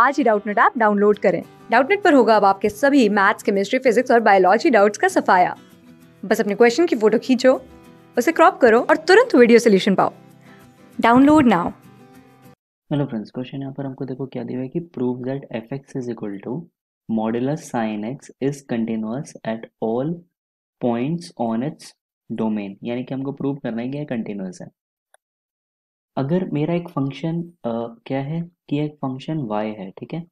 आज ही Doubtnut app download करें डाउटनेट पर होगा अब आपके सभी मैथ्स केमिस्ट्री फिजिक्स और बायोलॉजी डाउट्स का सफाया बस अपने क्वेश्चन की फोटो खींचो उसे क्रॉप करो और तुरंत वीडियो सोल्यूशन पाओ download now hello friends question यहाँ पर हमको देखो क्या दिया है कि prove that F X is equal to modulus sine X is continuous at all points on its domain यानी कि हमको प्रूव करना है कि यह कंटिन्यूस है अगर मेरा एक फंक्शन क्या है कि एक फंक्शन वाई है ठीक है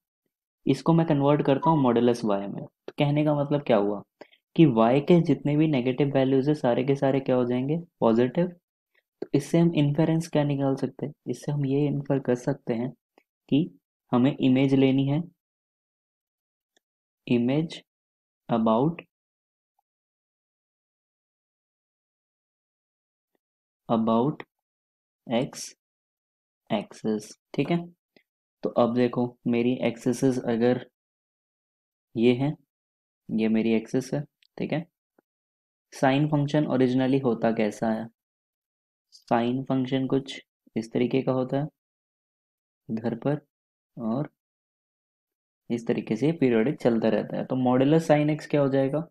इसको मैं कन्वर्ट करता हूँ मॉडलस वाई में तो कहने का मतलब क्या हुआ कि वाई के जितने भी नेगेटिव वैल्यूज है सारे के सारे क्या हो जाएंगे पॉजिटिव तो इससे हम इन्फेरेंस क्या निकाल सकते हैं इससे हम ये इन्फर कर सकते हैं कि हमें इमेज लेनी है image about about X axis ठीक है तो अब देखो मेरी एक्सेसेस अगर ये है ये मेरी एक्सेस है ठीक है साइन फंक्शन ओरिजिनली होता कैसा है साइन फंक्शन कुछ इस तरीके का होता है इधर पर और इस तरीके से पीरियडिक चलता रहता है तो मॉडुलर साइन एक्स क्या हो जाएगा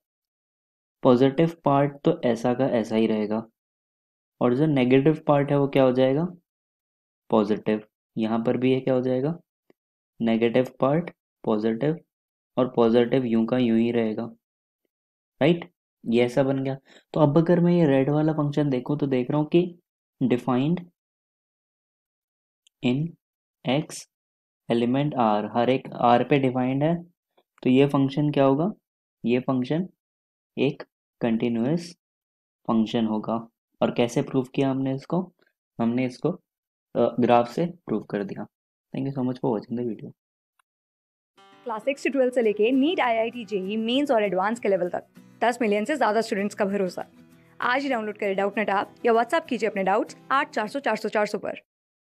पॉजिटिव पार्ट तो ऐसा का ऐसा ही रहेगा और जो नेगेटिव पार्ट है वो क्या हो जाएगा पॉजिटिव यहाँ पर भी ये क्या हो जाएगा नेगेटिव पार्ट पॉजिटिव और पॉजिटिव यूं का यूं ही रहेगा राइट ये ऐसा बन गया तो अब अगर मैं ये रेड वाला फंक्शन देखूं तो देख रहा हूं कि defined in X element R हर एक आर पे डिफाइंड है तो ये फंक्शन क्या होगा ये फंक्शन एक कंटिन्यूस फंक्शन होगा और कैसे प्रूव किया हमने इसको हमने इसको ग्राफ से प्रूव कर दिया thank you so much for watching the video class six से ट्वेल्थ से लेके NEET I I T JEE mains और एडवांस के लेवल तक दस मिलियन से ज़्यादा स्टूडेंट्स का भरोसा आज ही डाउनलोड करें डाउट नेट आप या व्हाट्सअप कीजिए अपने डाउट्स आठ चार सौ चार सौ चार सौ पर